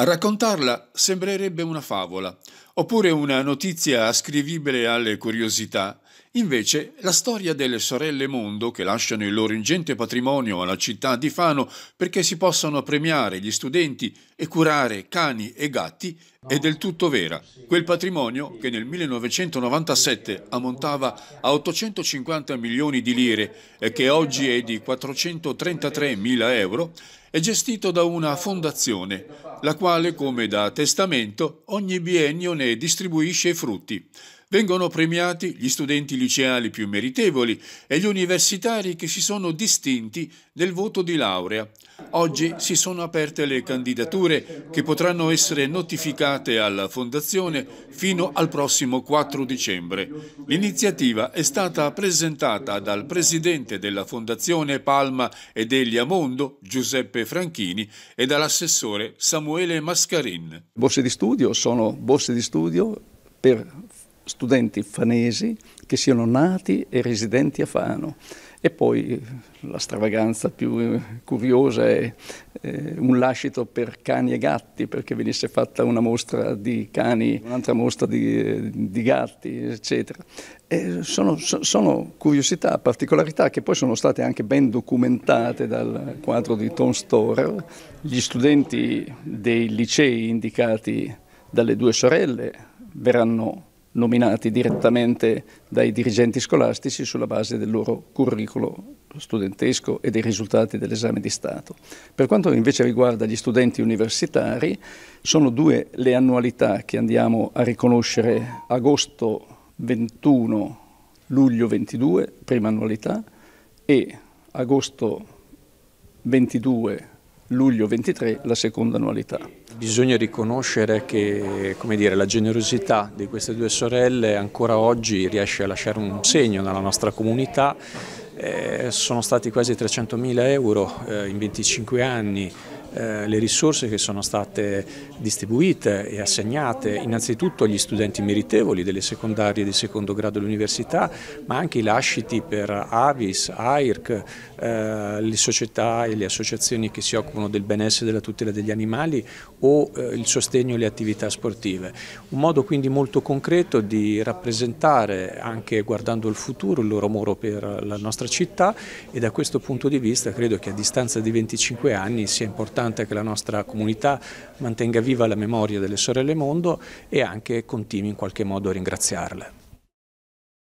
A raccontarla sembrerebbe una favola, oppure una notizia ascrivibile alle curiosità, Invece, la storia delle sorelle Mondo, che lasciano il loro ingente patrimonio alla città di Fano perché si possano premiare gli studenti e curare cani e gatti, è del tutto vera. Quel patrimonio, che nel 1997 ammontava a 850 milioni di lire e che oggi è di 433 mila euro, è gestito da una fondazione, la quale, come da testamento, ogni biennio ne distribuisce i frutti. Vengono premiati gli studenti liceali più meritevoli e gli universitari che si sono distinti nel voto di laurea. Oggi si sono aperte le candidature che potranno essere notificate alla Fondazione fino al prossimo 4 dicembre. L'iniziativa è stata presentata dal presidente della Fondazione Palma e degli Amondo, Giuseppe Franchini, e dall'assessore Samuele Mascarin. Borse di studio sono borse di studio per studenti fanesi che siano nati e residenti a Fano. E poi eh, la stravaganza più eh, curiosa è eh, un lascito per cani e gatti, perché venisse fatta una mostra di cani, un'altra mostra di, eh, di, gatti, eccetera. Sono, sono, curiosità, particolarità che poi sono state anche ben documentate dal quadro di Tom Storer. Gli studenti dei licei indicati dalle due sorelle verranno nominati direttamente dai dirigenti scolastici sulla base del loro curriculum studentesco e dei risultati dell'esame di Stato. Per quanto invece riguarda gli studenti universitari, sono due le annualità che andiamo a riconoscere agosto 21, luglio 22, prima annualità, e agosto 22, luglio 23, la seconda annualità. Bisogna riconoscere che dire, la generosità di queste due sorelle ancora oggi riesce a lasciare un segno nella nostra comunità. Eh, sono stati quasi 300.000 euro eh, in 25 anni eh, le risorse che sono state distribuite e assegnate innanzitutto agli studenti meritevoli delle secondarie di secondo grado dell'università, ma anche i lasciti per Avis, AIRC, eh, le società e le associazioni che si occupano del benessere e della tutela degli animali o eh, il sostegno alle attività sportive. Un modo quindi molto concreto di rappresentare anche guardando al futuro il loro muro per la nostra città e da questo punto di vista credo che a distanza di 25 anni sia importante importante che la nostra comunità mantenga viva la memoria delle sorelle mondo e anche continui in qualche modo a ringraziarle.